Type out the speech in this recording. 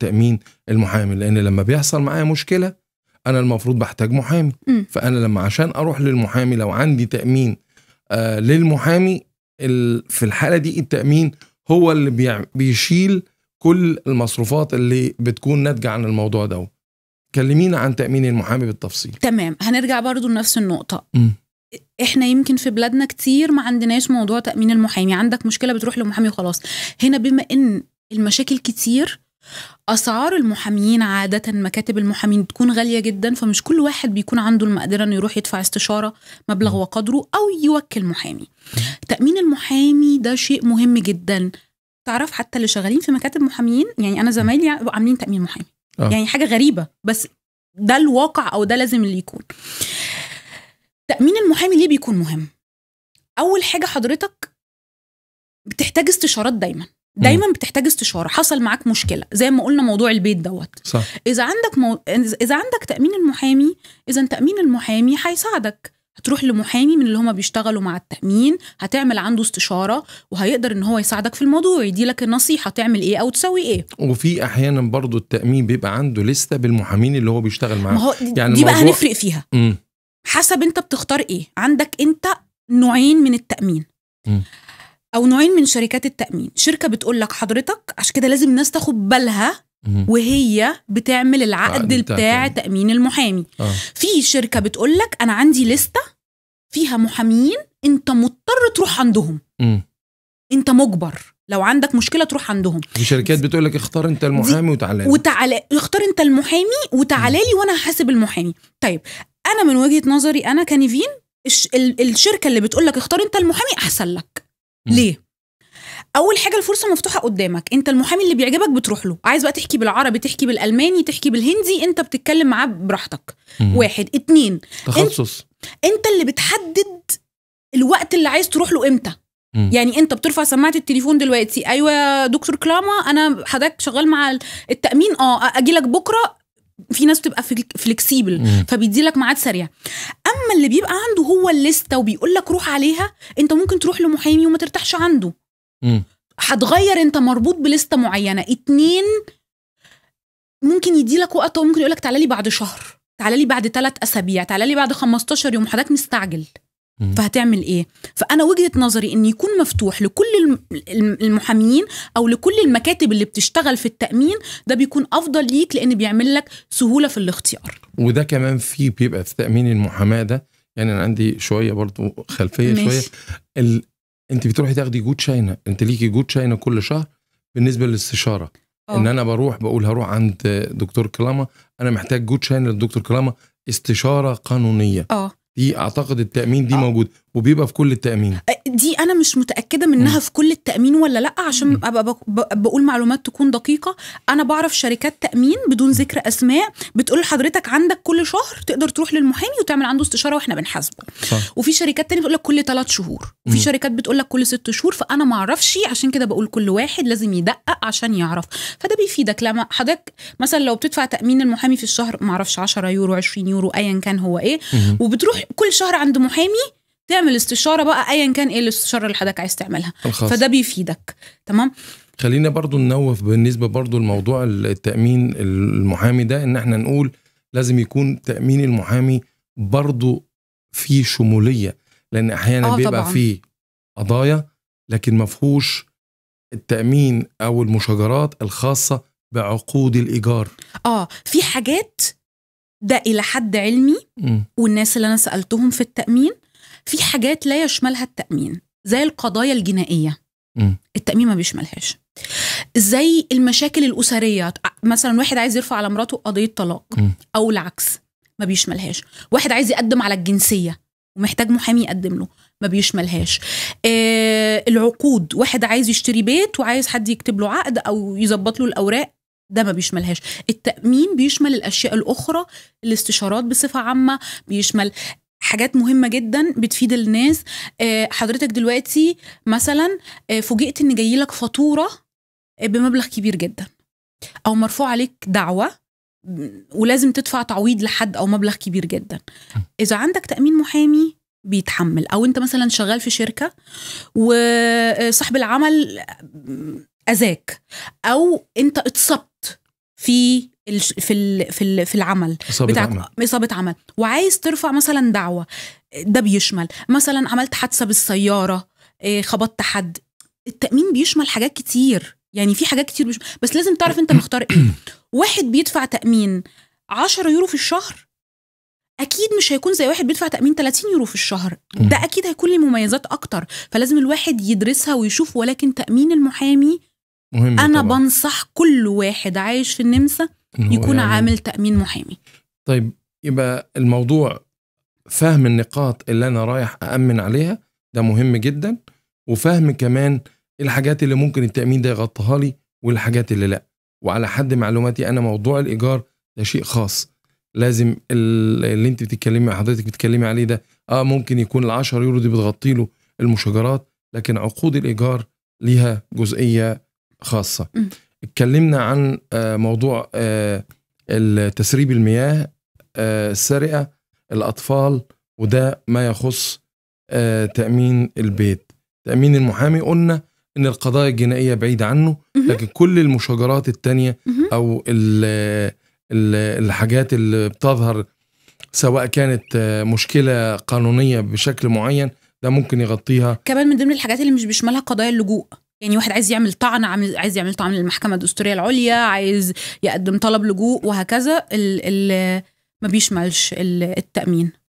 تامين المحامي لان لما بيحصل معايا مشكله انا المفروض بحتاج محامي م. فانا لما عشان اروح للمحامي لو عندي تامين آه للمحامي في الحاله دي التامين هو اللي بيشيل كل المصروفات اللي بتكون ناتجه عن الموضوع ده كلمينا عن تامين المحامي بالتفصيل تمام هنرجع برضو لنفس النقطه م. احنا يمكن في بلادنا كتير ما عندناش موضوع تامين المحامي عندك مشكله بتروح لمحامي وخلاص هنا بما ان المشاكل كتير اسعار المحامين عاده مكاتب المحامين بتكون غاليه جدا فمش كل واحد بيكون عنده المقدره انه يروح يدفع استشاره مبلغ وقدره او يوكل محامي تامين المحامي ده شيء مهم جدا تعرف حتى اللي شغالين في مكاتب محامين يعني انا زمايلي عاملين تامين محامي آه. يعني حاجه غريبه بس ده الواقع او ده لازم اللي يكون تامين المحامي ليه بيكون مهم اول حاجه حضرتك بتحتاج استشارات دايما دايما بتحتاج استشاره حصل معاك مشكله زي ما قلنا موضوع البيت دوت صح. اذا عندك مو... اذا عندك تامين المحامي اذا تامين المحامي هيساعدك هتروح لمحامي من اللي هما بيشتغلوا مع التامين هتعمل عنده استشاره وهيقدر ان هو يساعدك في الموضوع يدي لك النصيحه تعمل ايه او تسوي ايه وفي احيانا برضو التامين بيبقى عنده لسته بالمحامين اللي هو بيشتغل معاه هو يعني دي بقى هنفرق فيها م. حسب انت بتختار ايه عندك انت نوعين من التامين م. او نوعين من شركات التامين شركه بتقول لك حضرتك عشان كده لازم الناس تاخد بالها وهي بتعمل العقد بتاع يعني. تامين المحامي آه. في شركه بتقول لك انا عندي لسته فيها محامين انت مضطر تروح عندهم م. انت مجبر لو عندك مشكله تروح عندهم في شركات بتقول لك اختار انت المحامي وتعالى وتعالى اختار انت المحامي وتعالى لي وانا هحاسب المحامي طيب انا من وجهه نظري انا كنيفين الشركه اللي بتقول لك اختار انت المحامي احسن لك ليه؟ اول حاجه الفرصه مفتوحه قدامك انت المحامي اللي بيعجبك بتروح له عايز بقى تحكي بالعربي تحكي بالالماني تحكي بالهندي انت بتتكلم معاه براحتك مم. واحد اتنين تخصص انت, انت اللي بتحدد الوقت اللي عايز تروح له امتى مم. يعني انت بترفع سماعه التليفون دلوقتي ايوه يا دكتور كلاما انا حضرتك شغال مع التامين اه اجي لك بكره في ناس بتبقى فليكسيبل فبيدي لك ميعاد سريع اما اللي بيبقى عنده هو الليسته وبيقول لك روح عليها انت ممكن تروح لمحامي وما ترتاحش عنده هتغير انت مربوط بلسته معينه اتنين ممكن يديلك وقت وممكن يقول لك تعالى لي بعد شهر تعالى لي بعد ثلاث اسابيع تعالى لي بعد 15 يوم حضرتك مستعجل فهتعمل ايه فانا وجهه نظري ان يكون مفتوح لكل المحامين او لكل المكاتب اللي بتشتغل في التامين ده بيكون افضل ليك لان بيعمل لك سهوله في الاختيار وده كمان في بيبقى في تامين المحاماه ده يعني انا عندي شويه برضو خلفيه ماشي. شويه ال... انت بتروحي تاخدي جود شاينا انت ليكي جود شاينا كل شهر بالنسبه للاستشاره أوه. ان انا بروح بقول هروح عند دكتور كلاما انا محتاج جود شاينا للدكتور كلاما استشاره قانونيه اه دي اعتقد التامين دي آه. موجود وبيبقى في كل التامين دي انا مش متاكده منها م. في كل التامين ولا لا عشان ابقى بقول معلومات تكون دقيقه انا بعرف شركات تامين بدون ذكر اسماء بتقول لحضرتك عندك كل شهر تقدر تروح للمحامي وتعمل عنده استشاره واحنا بنحاسبه وفي شركات تانية بتقول لك كل ثلاث شهور وفي شركات بتقول لك كل ست شهور فانا ما اعرفش عشان كده بقول كل واحد لازم يدقق عشان يعرف فده بيفيدك لما حضرتك مثلا لو بتدفع تامين المحامي في الشهر ما اعرفش 10 يورو 20 يورو ايا كان هو ايه وبتروح كل شهر عند محامي تعمل استشاره بقى ايا كان ايه الاستشاره اللي حضرتك عايز تعملها الخاص. فده بيفيدك تمام خلينا برضو ننوف بالنسبه برضو لموضوع التامين المحامي ده ان احنا نقول لازم يكون تامين المحامي برضو فيه شموليه لان احيانا آه بيبقى في فيه قضايا لكن ما فيهوش التامين او المشاجرات الخاصه بعقود الايجار اه في حاجات ده الى حد علمي والناس اللي انا سالتهم في التامين في حاجات لا يشملها التامين زي القضايا الجنائيه التامين ما بيشملهاش زي المشاكل الاسريه مثلا واحد عايز يرفع على مراته قضيه طلاق او العكس ما بيشملهاش واحد عايز يقدم على الجنسيه ومحتاج محامي يقدم له ما بيشملهاش آه العقود واحد عايز يشتري بيت وعايز حد يكتب له عقد او يظبط له الاوراق ده ما بيشملهاش التأمين بيشمل الأشياء الأخرى الاستشارات بصفة عامة بيشمل حاجات مهمه جدا بتفيد الناس آه، حضرتك دلوقتي مثلا آه، فوجئت ان جاي لك فاتوره آه، بمبلغ كبير جدا او مرفوع عليك دعوه ولازم تدفع تعويض لحد او مبلغ كبير جدا اذا عندك تامين محامي بيتحمل او انت مثلا شغال في شركه وصاحب العمل اذاك او انت اتصبت في في في, في العمل اصابه عمل اصابه عمل وعايز ترفع مثلا دعوه ده بيشمل مثلا عملت حادثه بالسياره آه، خبطت حد التامين بيشمل حاجات كتير يعني في حاجات كتير بيشمل بس لازم تعرف انت مختار ايه واحد بيدفع تامين 10 يورو في الشهر اكيد مش هيكون زي واحد بيدفع تامين 30 يورو في الشهر ده اكيد هيكون له مميزات اكتر فلازم الواحد يدرسها ويشوف ولكن تامين المحامي مهم انا طبعا. بنصح كل واحد عايش في النمسا يكون يعني... عامل تامين محامي طيب يبقى الموضوع فهم النقاط اللي انا رايح اامن عليها ده مهم جدا وفهم كمان الحاجات اللي ممكن التامين ده يغطيها لي والحاجات اللي لا وعلى حد معلوماتي انا موضوع الايجار ده شيء خاص لازم اللي انت بتتكلمي حضرتك بتتكلمي عليه ده اه ممكن يكون ال 10 يورو دي بتغطي له المشاجرات لكن عقود الايجار ليها جزئيه خاصه اتكلمنا عن آه، موضوع آه، تسريب المياه آه، السرقه الاطفال وده ما يخص تامين البيت تامين المحامي قلنا ان القضايا الجنائيه بعيده عنه لكن كل المشاجرات التانية او الحاجات اللي بتظهر سواء كانت مشكله قانونيه بشكل معين ده ممكن يغطيها كمان من ضمن الحاجات اللي مش بيشملها قضايا اللجوء يعني واحد عايز يعمل طعن عايز يعمل طعن للمحكمه الدستوريه العليا عايز يقدم طلب لجوء وهكذا ال ال ما بيشملش التامين